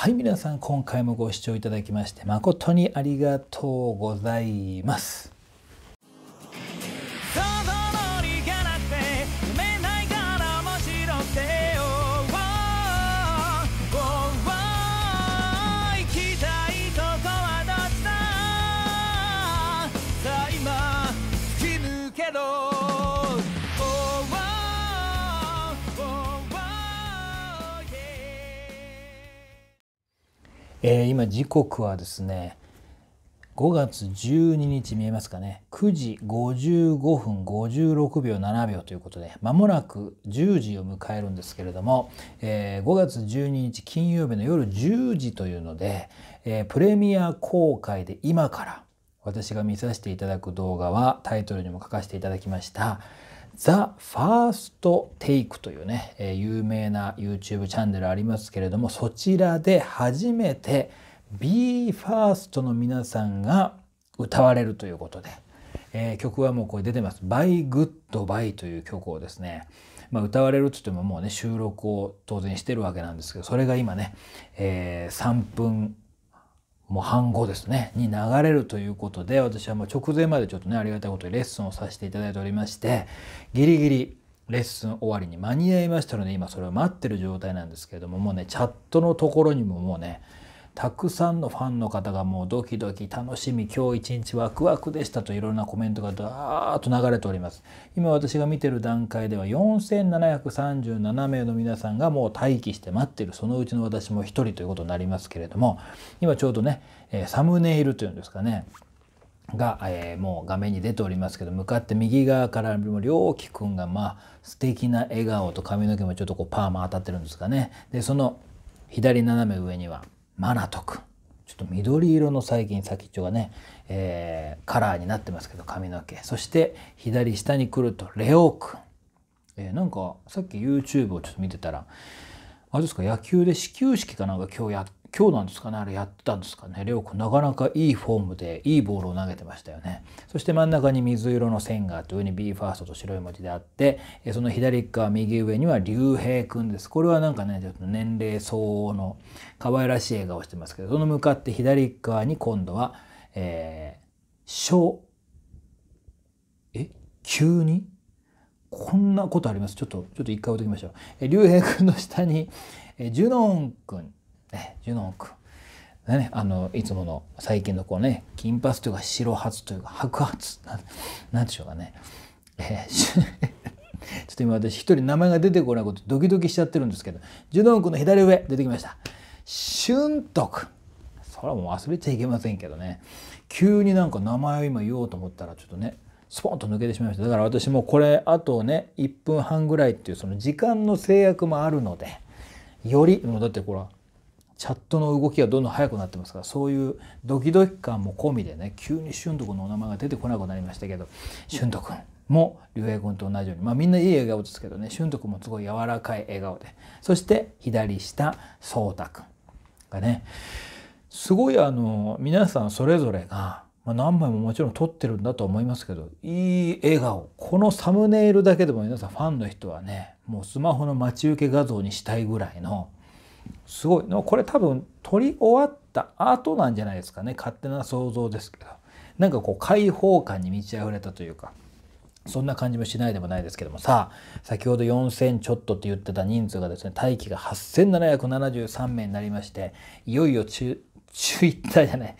はい、皆さん、今回もご視聴いただきまして、誠にありがとうございます。えー、今時刻はですね5月12日見えますかね9時55分56秒7秒ということでまもなく10時を迎えるんですけれども、えー、5月12日金曜日の夜10時というので、えー、プレミア公開で今から私が見させていただく動画はタイトルにも書かせていただきました「ザ・ファースト・テイクというね、え有名な YouTube チャンネルありますけれどもそちらで初めて BE:FIRST の皆さんが歌われるということで、えー、曲はもうこれ出てます「By Good By」という曲をですね、まあ、歌われるっつってももうね収録を当然してるわけなんですけどそれが今ね、えー、3分模範後ですねに流れるということで私はま直前までちょっとねありがたいことにレッスンをさせていただいておりましてギリギリレッスン終わりに間に合いましたので今それを待ってる状態なんですけれどももうねチャットのところにももうねたくさんのファンの方がもうドキドキ楽しみ今日一日ワクワクでしたといろんなコメントがダーっと流れております今私が見てる段階では4737名の皆さんがもう待機して待ってるそのうちの私も1人ということになりますけれども今ちょうどね、えサムネイルというんですかねが、えー、もう画面に出ておりますけど向かって右側からもりょうくんがまあ素敵な笑顔と髪の毛もちょっとこうパーマ当たってるんですかねでその左斜め上にはマナト君ちょっと緑色の最近先っちょがね、えー、カラーになってますけど髪の毛そして左下に来るとレオ君、えー、なんかさっき YouTube をちょっと見てたらあれですか野球で始球式かなんか今日やっ今日なんですかねあれやったんですかね両子なかなかいいフォームでいいボールを投げてましたよねそして真ん中に水色の線があって上に b ファーストと白い文字であってその左側右上には竜兵くんですこれはなんかねちょっと年齢相応の可愛らしい笑顔してますけどその向かって左側に今度はえー、小え急にこんなことありますちょっとちょっと一回置いときましょう竜兵くんの下にジュノンくんね、ジュノン君。ね、あのいつもの最近のこうね金髪というか白髪というか白髪なんでしょうかね、えー、ちょっと今私一人名前が出てこないことドキドキしちゃってるんですけどジュノン君の左上出てきましたシュそれはもう忘れちゃいけませんけどね急になんか名前を今言おうと思ったらちょっとねスポンと抜けてしまいましただから私もこれあとね1分半ぐらいっていうその時間の制約もあるのでよりもうだってこれチャットの動きがどんどん速くなってますからそういうドキドキ感も込みでね急に俊君のお名前が出てこなくなりましたけど俊君も竜兵君と同じように、まあ、みんないい笑顔ですけどね俊君もすごい柔らかい笑顔でそして左下颯太君がねすごいあの皆さんそれぞれが、まあ、何枚ももちろん撮ってるんだと思いますけどいい笑顔このサムネイルだけでも皆さんファンの人はねもうスマホの待ち受け画像にしたいぐらいのすごいのこれ多分撮り終わった後なんじゃないですかね勝手な想像ですけどなんかこう開放感に満ち溢れたというかそんな感じもしないでもないですけどもさあ先ほど4,000ちょっとって言ってた人数がですね待機が8,773名になりましていよいよツイッターじゃない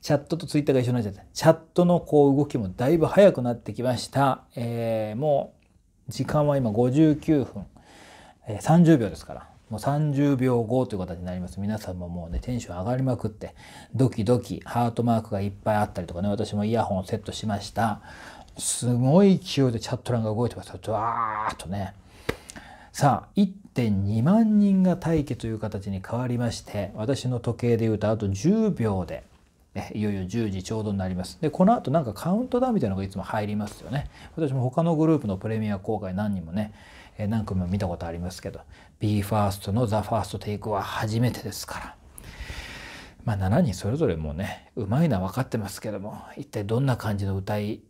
チャットとツイッターが一緒になっちゃってチャットのこう動きもだいぶ早くなってきました、えー、もう時間は今59分、え30秒ですからもう30秒後という形になります。皆さんももうね、テンション上がりまくって、ドキドキ、ハートマークがいっぱいあったりとかね、私もイヤホンをセットしました。すごい勢いでチャット欄が動いてます。ドワーッとね。さあ、1.2万人が待機という形に変わりまして、私の時計で言うとあと10秒で、いよいよ10時ちょうどになります。で、この後なんかカウントダウンみたいなのがいつも入りますよね。私も他のグループのプレミア公開何人もね、え何組も見たことありますけど BE:FIRST の「THEFIRSTTAKE」は初めてですから。まあ、7人それぞれもうねうまいのは分かってますけども一体どんな感じの歌い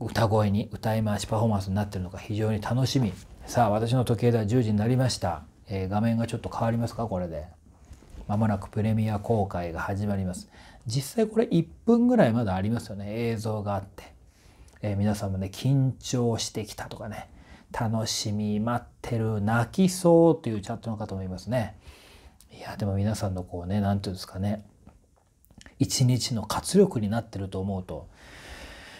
歌声に歌い回しパフォーマンスになってるのか非常に楽しみさあ私の時計では10時になりました、えー、画面がちょっと変わりますかこれでまもなくプレミア公開が始まります実際これ1分ぐらいまだありますよね映像があって、えー、皆さんもね緊張してきたとかね楽しみ待ってる泣きそうというチャットの方もいますねいやでも皆さんのこうね何て言うんですかね一日の活力になってると思うと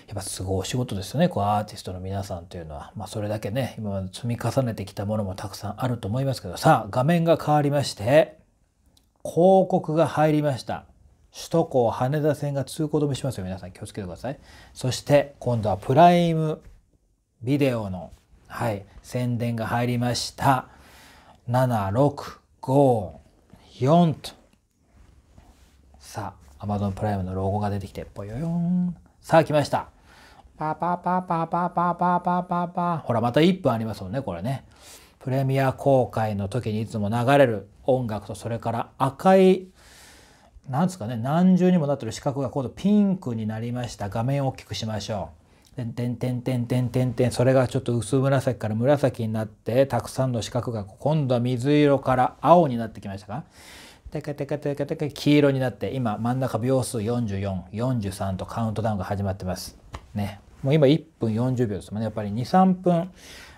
やっぱすごいお仕事ですよねこうアーティストの皆さんというのは、まあ、それだけね今まで積み重ねてきたものもたくさんあると思いますけどさあ画面が変わりまして広告が入りました首都高羽田線が通行止めしますよ皆さん気をつけてくださいそして今度はプライムビデオのはい、宣伝が入りました。7654と。さあ、Amazon プライムのロゴが出てきて、ぽよよん。さあ、来ました。パパパパパパパパパパ。ほら、また1分ありますもんね、これね。プレミア公開の時にいつも流れる音楽と、それから赤い、なんですかね、何重にもなってる四角が今度ピンクになりました。画面を大きくしましょう。点点点点点点点それがちょっと薄紫から紫になってたくさんの四角が今度は水色から青になってきましたかテカテカテカテカ黄色になって今真ん中秒数4443とカウントダウンが始まってます。ね。もう今1分40秒ですもんね。やっぱり2、3分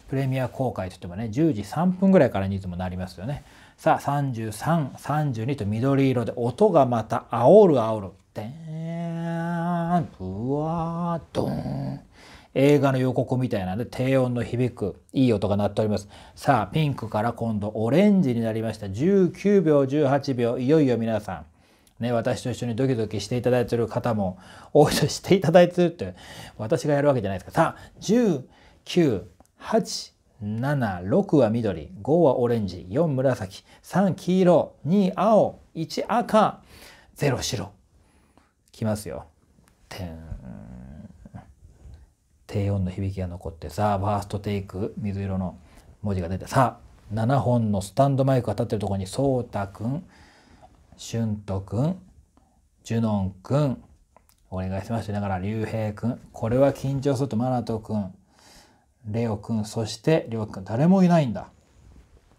プレミア公開といってもね10時3分ぐらいからにいつもなりますよねさあ3332と緑色で音がまた煽る煽るでーんぶわーん。ー映画の予告みたいなんで低音の響くいい音が鳴っておりますさあピンクから今度オレンジになりました19秒18秒いよいよ皆さんね、私と一緒にドキドキしていただいてる方も多いとしていただいてるって私がやるわけじゃないですかさあ19876は緑5はオレンジ4紫3黄色2青1赤0白きますよ。低音の響きが残ってさあファーストテイク水色の文字が出てさあ7本のスタンドマイクが立ってるところにそうたくん俊斗くんジュノンくんお願いしますだから竜兵くんこれは緊張するとマナトくんレオくんそしてりょうくん誰もいないんだ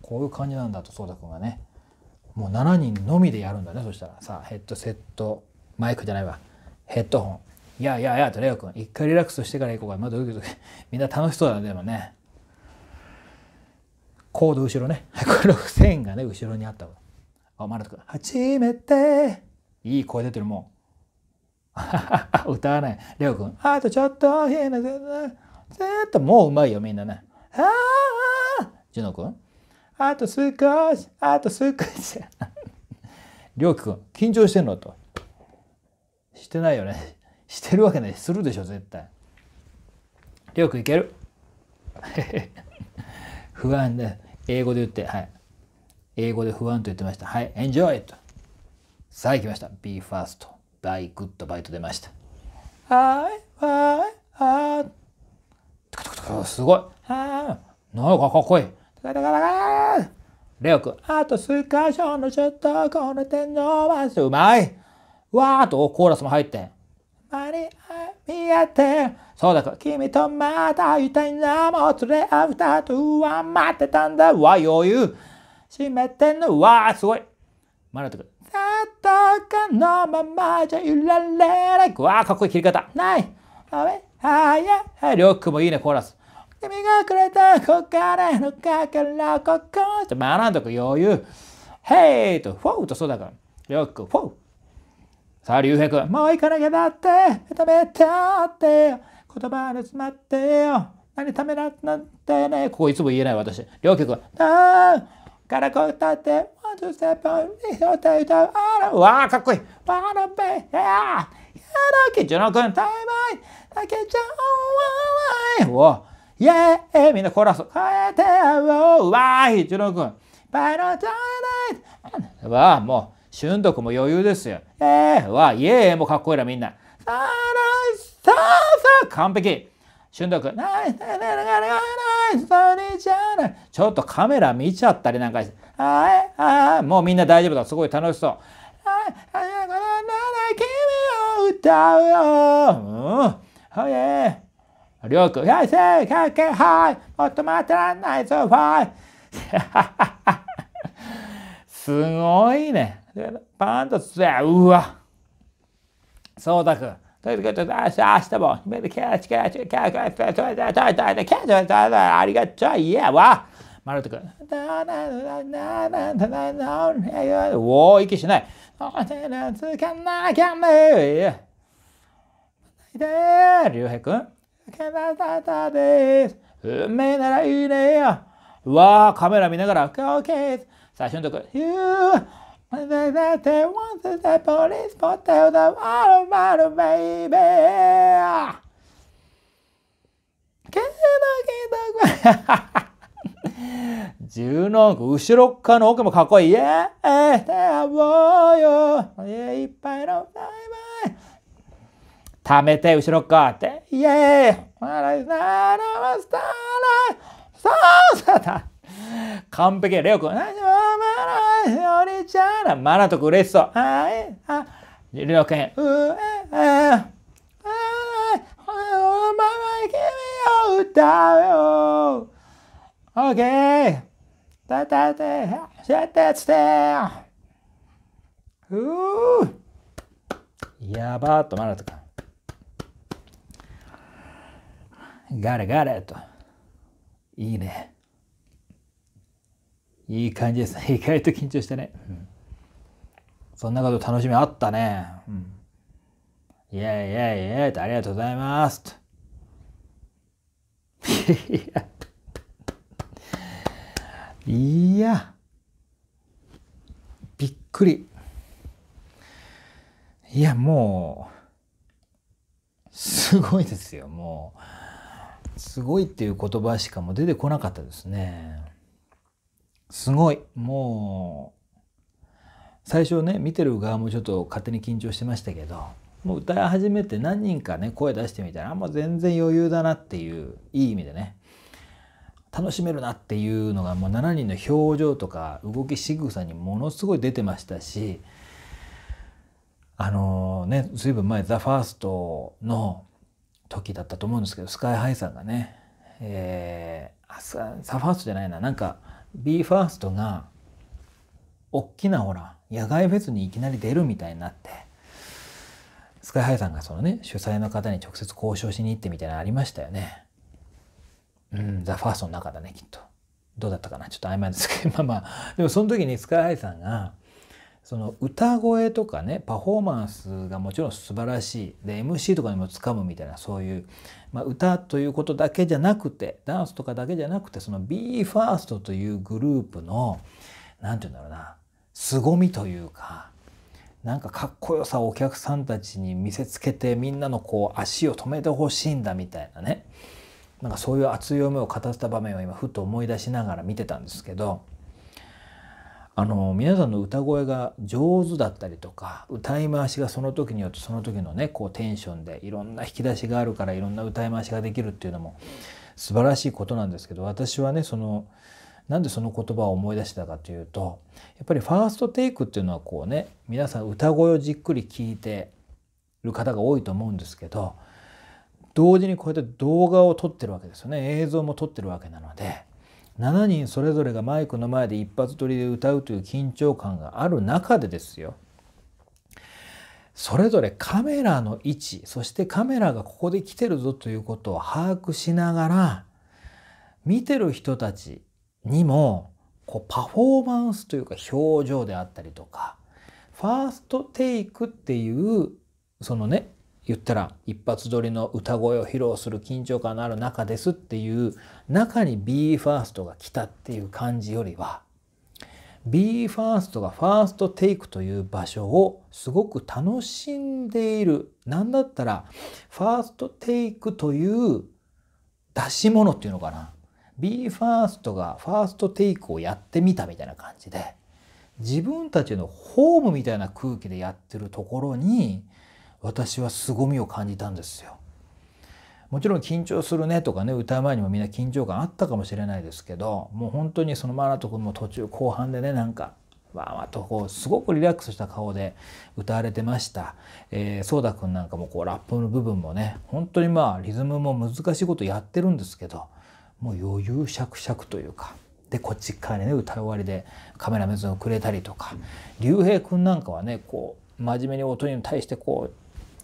こういう感じなんだとそうたくんがねもう7人のみでやるんだねそしたらさあヘッドセットマイクじゃないわヘッドホンいやいやいやとレオ君、一回リラックスしてから行こうか。まだ、うドキドキ。みんな楽しそうだね、でもね。コード後ろね。この線がね、後ろにあったわ。あ、まだとか。初めて。いい声出てる、もう。歌わない。レオ君、あとちょっと、ひな、ぜっと、もううまいよ、みんなね。ああジュノ君、あと少し、あと少し。りょうきくん、緊張してんのと。してないよね。してるわけないするでしょ絶対りょうくんいける 不安で英語で言ってはい英語で不安と言ってましたはい Enjoy it さあ行きました Be first by good by と出ましたはいはいあートクトクトクすごいあーなんかかっこいいトクトクトクレオくん、あと数箇所のちょっとこの点伸ばす。うまいわーとコーラスも入って。ん間に見えてそうだから君とまた会いたいなもう連れ合うたとは待ってたんだわ余裕閉めてんのわすごいまナとく。さっとかのままじゃいられないわかっこいい切り方ないあれはやはりょうくもいいねコーラス君がくれたこからのかけらここしてマんトく、余裕ヘイとフォーとそうだからりょうくフォーさあ、竜兵君、もう行かなきゃだって、食めてあって、言葉が詰まってよ、何ためらってね、ここいつも言えない私。両曲は、あー、からこ歌って、ワン、ツー、ステップ、リーって歌う、あら、わー、かっこいい、わーらべ、やー、やロキ、ジョナ君、タイバイ、タけちゃん、わーい、おー、イェーイ、みんなコーラス、変えて、おー、わーい、ジョナ君、バイロン、タイナイト、わー、もう、俊徳も余裕ですよ。えー、わ、イエーもかっこいいな、みんな。さあ、らさあ、さあ、完璧。俊徳、なに、なに、なに、なに、それじゃない。ちょっとカメラ見ちゃったりなんかして、はい、はい、もうみんな大丈夫だ。すごい楽しそう。はい、はい、はい、君を歌うよ。うん。はいえー。りょうくん、やせ、かけ、はい。もっと待ってらんないぞ、ファイ。はははは。すごいね。パーンとつや、うわ。そうだく。とにかく、明日も、めでキャッチキャッチキャッチキャッチキャッチキャッチキャッチキャッチキャッチキャッチキャッチキャッチキきゃチキャッチキキャッチキャッチキャッチキャッチキャッチキャッチキャッチ最初のとこ、You! They, they, they want to the police, but tell them all about it, baby! けどけど10の後ろっかの奥もかっこいい。Yeah! They have all you! いっぱいのバイバイ溜めて後ろっかって。イェーイ !What is that? I'm a starlight! So sad! 完璧。レオ君、ん。お兄ちゃん。マナト君嬉しそう。はい。あ、レオ君。うえ、え、おお、君を歌うよ。お、ッお、ー。たたて、しお、てお、て。うぅ。やばっと、マナト君。ガレガレと。いいね。いい感じですね。意外と緊張してね。うん、そんなこと楽しみあったね。いやいやいやェありがとうございますいや。いや。びっくり。いや、もう、すごいですよ、もう。すごいっていう言葉しかも出てこなかったですね。すごいもう最初ね見てる側もちょっと勝手に緊張してましたけどもう歌い始めて何人かね声出してみたらもう全然余裕だなっていういい意味でね楽しめるなっていうのがもう7人の表情とか動き仕草にものすごい出てましたしあのね随分前「THEFIRST の時だったと思うんですけどスカイハイさんがねえー、サファーストじゃないななんか BE:FIRST が大きなほら野外フェスにいきなり出るみたいになって sky-hi さんがそのね主催の方に直接交渉しに行ってみたいなのありましたよね。うん、ザ・ファーストの中だね、きっと。どうだったかなちょっと曖昧ですけど、まあまあ、でもその時にスカイハイさんが、その歌声とかねパフォーマンスがもちろん素晴らしいで MC とかにもつかむみたいなそういう、まあ、歌ということだけじゃなくてダンスとかだけじゃなくてその BE:FIRST というグループの何て言うんだろうな凄みというかなんかかっこよさをお客さんたちに見せつけてみんなのこう足を止めてほしいんだみたいなねなんかそういう熱い思いを語った場面を今ふと思い出しながら見てたんですけど。あの皆さんの歌声が上手だったりとか歌い回しがその時によってその時のねこうテンションでいろんな引き出しがあるからいろんな歌い回しができるっていうのも素晴らしいことなんですけど私はねそのなんでその言葉を思い出したかというとやっぱりファーストテイクっていうのはこうね皆さん歌声をじっくり聞いてる方が多いと思うんですけど同時にこうやって動画を撮ってるわけですよね映像も撮ってるわけなので。7人それぞれがマイクの前で一発撮りで歌うという緊張感がある中でですよそれぞれカメラの位置そしてカメラがここで来てるぞということを把握しながら見てる人たちにもこうパフォーマンスというか表情であったりとかファーストテイクっていうそのね言ったら一発撮りの歌声を披露する緊張感のある中ですっていう中に BE:FIRST が来たっていう感じよりは BE:FIRST がファーストテイクという場所をすごく楽しんでいる何だったらファーストテイクという出し物っていうのかな BE:FIRST がファーストテイクをやってみたみたいな感じで自分たちのホームみたいな空気でやってるところに私は凄みを感じたんですよ。もちろん緊張するねとかね歌う前にもみんな緊張感あったかもしれないですけどもう本当にそのマラと君も途中後半でねなんかわーわーとこうすごくリラックスした顔で歌われてました、えー、ソーダくんなんかもこうラップの部分もね本当にまあリズムも難しいことやってるんですけどもう余裕しゃくしゃくというかでこっち側にね歌い終わりでカメラ目線をくれたりとか竜兵くんなんかはねこう真面目に音に対してこう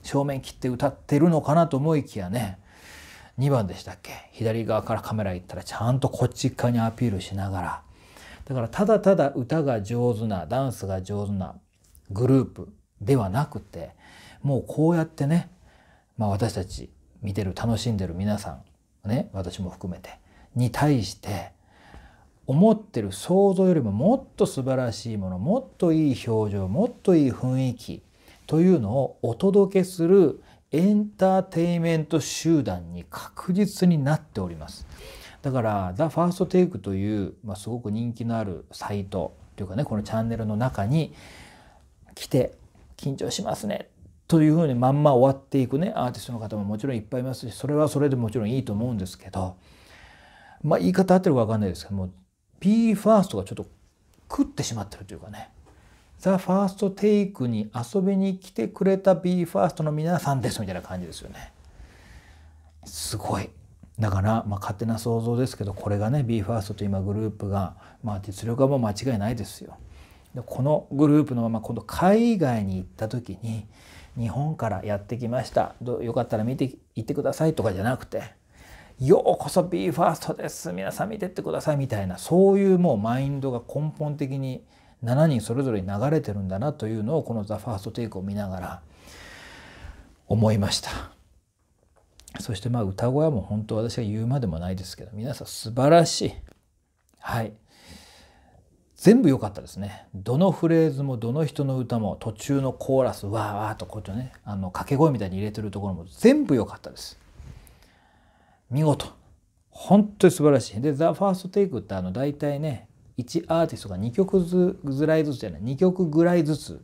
正面切って歌ってるのかなと思いきやね2番でしたっけ左側からカメラ行ったらちゃんとこっち側にアピールしながらだからただただ歌が上手なダンスが上手なグループではなくてもうこうやってね、まあ、私たち見てる楽しんでる皆さんね私も含めてに対して思ってる想像よりももっと素晴らしいものもっといい表情もっといい雰囲気というのをお届けするエンターテイメント集団に確実になっております。だから、The First Take という、まあ、すごく人気のあるサイトというかね、このチャンネルの中に来て緊張しますねというふうにまんま終わっていくね、アーティストの方ももちろんいっぱいいますし、それはそれでもちろんいいと思うんですけど、まあ言い方合ってるかわかんないですけども、BE:FIRST がちょっと食ってしまってるというかね、ザ・ファーストテイクに遊びに来てくれた BE:FIRST の皆さんですみたいな感じですよね。すごい。だから、まあ、勝手な想像ですけどこれがね BE:FIRST と今グループが、まあ、実力はもう間違いないですよ。でこのグループのまま今度海外に行った時に日本からやってきましたどよかったら見て行ってくださいとかじゃなくてようこそ BE:FIRST です皆さん見てってくださいみたいなそういうもうマインドが根本的に7人それぞれに流れてるんだなというのをこの「ザ・ファーストテイクを見ながら思いましたそしてまあ歌声はもう本当私が言うまでもないですけど皆さん素晴らしいはい全部良かったですねどのフレーズもどの人の歌も途中のコーラスわーわーとこうやってねあの掛け声みたいに入れてるところも全部良かったです見事本当に素晴らしいで「ザ・ファーストテイクってあの大体ね1アーティストが2曲ずぐらいずつじゃない2曲ぐらいずつ、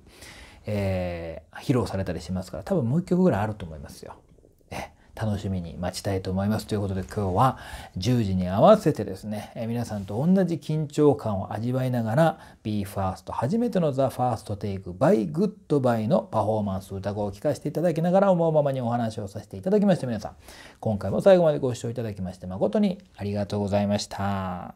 えー、披露されたりしますから多分もう1曲ぐらいあると思いますよ。楽しみに待ちたいと思いますということで今日は10時に合わせてですね、えー、皆さんと同じ緊張感を味わいながら BE:FIRST 初めての THEFIRSTTAKE by Goodbye のパフォーマンス歌声を聴かせていただきながら思うままにお話をさせていただきまして皆さん今回も最後までご視聴いただきまして誠にありがとうございました。